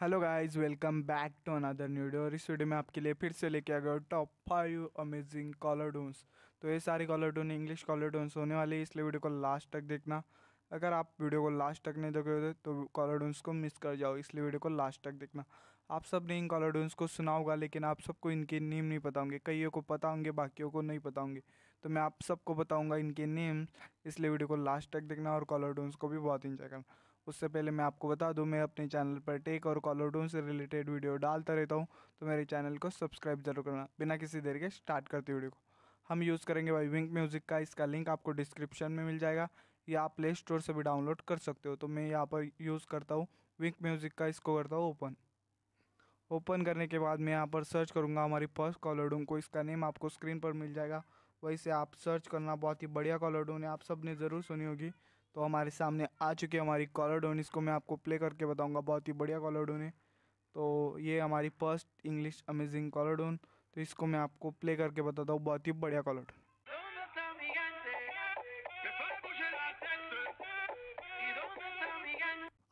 hello guys welcome back to another new video और इस video में आपके लिए फिर से लेके आ गया top five amazing caller tunes तो ये सारे caller tune English caller tunes होने वाले हैं इसलिए वीडियो को लास्ट तक देखना अगर आप वीडियो को लास्ट तक नहीं देखोगे तो कॉलर तो डोन्स को मिस कर जाओ इसलिए वीडियो को लास्ट तक देखना आप सब ने इन कॉलर डोन्स को सुना होगा लेकिन आप सबको इनके नेम नहीं पता होंगे कईयों को पता होंगे बाकियों को नहीं पता होंगे तो मैं आप सबको बताऊँगा इनके नेम इसलिए वीडियो को लास्ट तक देखना और कॉलर डोन्स को भी बहुत इंजॉय करना उससे पहले मैं आपको बता दूं मैं अपने चैनल पर टेक और कॉलोडोन से रिलेटेड वीडियो डालता रहता हूं तो मेरे चैनल को सब्सक्राइब जरूर करना बिना किसी देर के स्टार्ट करते वीडियो को हम यूज़ करेंगे भाई विंक म्यूज़िक का इसका लिंक आपको डिस्क्रिप्शन में मिल जाएगा या आप प्ले स्टोर से भी डाउनलोड कर सकते हो तो मैं यहाँ पर यूज़ करता हूँ विंक म्यूज़िक का इसको करता हूँ ओपन ओपन करने के बाद मैं यहाँ पर सर्च करूँगा हमारी फर्स्ट कॉलोडून को इसका नेम आपको स्क्रीन पर मिल जाएगा वैसे आप सर्च करना बहुत ही बढ़िया कॉलोडोन है आप सब ने ज़रूर सुनी होगी तो हमारे सामने आ चुकी है हमारी कॉलर डोन इसको मैं आपको प्ले करके बताऊंगा बहुत ही बढ़िया कॉलर डोन है तो ये हमारी first English amazing caller tune तो इसको मैं आपको प्ले करके बताता हूँ बहुत ही बढ़िया कॉलर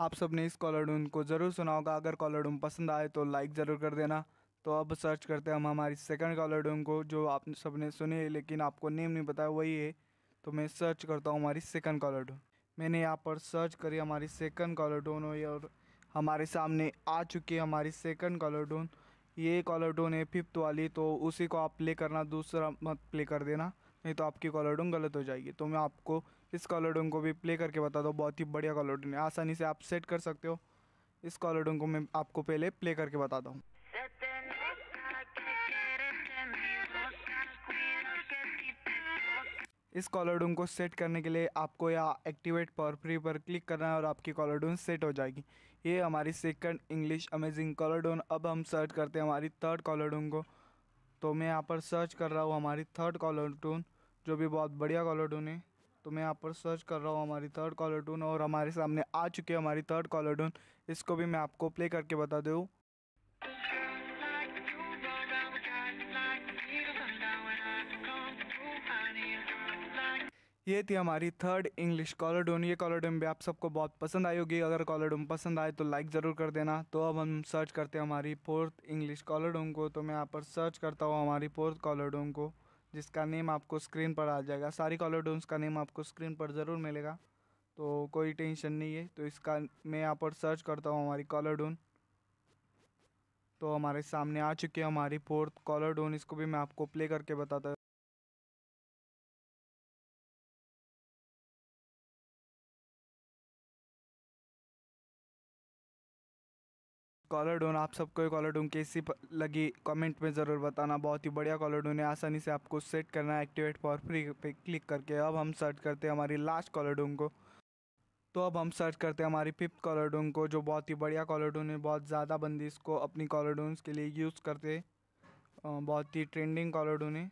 आप सब ने इस कॉलर को ज़रूर सुना होगा अगर कॉलर पसंद आए तो लाइक ज़रूर कर देना तो अब सर्च करते हैं हम हमारी सेकंड कॉलर को जो आप सबने सुने लेकिन आपको नेम नहीं पता वही है तो मैं सर्च करता हूँ हमारी सेकंड कॉलर मैंने यहाँ पर सर्च करी हमारी सेकंड कॉलर डोन हुई और हमारे सामने आ चुकी है हमारी सेकंड कॉलर डोन ये कॉलर डोन है फिफ्थ वाली तो उसी को आप प्ले करना दूसरा मत प्ले कर देना नहीं तो आपकी कॉलर डोन गलत हो जाएगी तो मैं आपको इस कॉलर डोन को भी प्ले करके बता दूँ बहुत ही बढ़िया कॉलर डोन है आसानी से आप सेट कर सकते हो इस कॉलर डोन को मैं आपको पहले प्ले करके बताता हूँ इस कॉलरडून को सेट करने के लिए आपको यह एक्टिवेट फ्री पर क्लिक करना है और आपकी कॉलरडून सेट हो जाएगी ये हमारी सेकंड इंग्लिश अमेजिंग कॉलरडून अब हम सर्च करते हैं हमारी थर्ड कॉलरडून को तो मैं यहाँ पर सर्च कर रहा हूँ हमारी थर्ड कॉलरडून जो भी बहुत बढ़िया कॉलरडून है तो मैं यहाँ पर सर्च कर रहा हूँ हमारी थर्ड कॉलरडून और हमारे सामने आ चुकी है हमारी थर्ड कॉलरडून इसको भी मैं आपको प्ले करके बता दूँ ये थी हमारी थर्ड इंग्लिश कॉलोडोन ये कॉलरडून भी आप सबको बहुत पसंद आई होगी अगर कॉलोडोम पसंद आए तो लाइक ज़रूर कर देना तो अब हम सर्च करते हैं हमारी फोर्थ इंग्लिश कॉलरडून को तो मैं यहाँ पर सर्च करता हूँ हमारी फोर्थ कॉलरडून को जिसका नेम आपको स्क्रीन पर आ जाएगा सारी कॉलरडून्स का नेम आपको स्क्रीन पर ज़रूर मिलेगा तो कोई टेंशन नहीं है तो इसका मैं यहाँ पर सर्च करता हूँ हमारी कॉलोडोन तो हमारे सामने आ चुकी है हमारी फोर्थ कॉलरडून इसको भी मैं आपको प्ले करके बताता कॉलर डोन आप सबको कॉलर डोन कैसी लगी कमेंट में ज़रूर बताना बहुत ही बढ़िया कॉलर डोन है आसानी से आपको सेट करना है एक्टिवेट पावर फ्री पे क्लिक करके अब हम सर्च करते हैं हमारी लास्ट कॉलर डोन को तो अब हम सर्च करते हैं हमारी फिफ्थ कॉलर डोन को जो बहुत ही बढ़िया कॉलर डोन है बहुत ज़्यादा बंदी इसको अपनी कॉलर डोन्स के लिए यूज़ करते बहुत ही ट्रेंडिंग कॉलर डोन है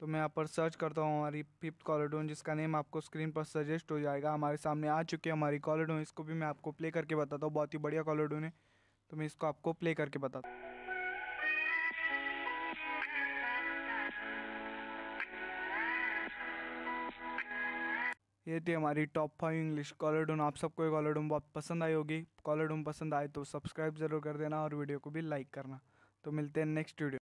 तो मैं यहाँ पर सर्च करता हूँ हमारी फिफ्थ कॉलरडोन जिसका नेम आपको स्क्रीन पर सजेस्ट हो जाएगा हमारे सामने आ चुकी है हमारी कॉलरडोन इसको भी मैं आपको प्ले करके बताता हूँ बहुत ही बढ़िया कॉलरडोन है तो मैं इसको आपको प्ले करके बताता हूँ ये थी हमारी top five English caller tune आप सबको ये कॉलर डूम बहुत पसंद आई होगी कॉलर डूम पसंद आए तो सब्सक्राइब ज़रूर कर देना और वीडियो को भी लाइक करना तो मिलते हैं नेक्स्ट वीडियो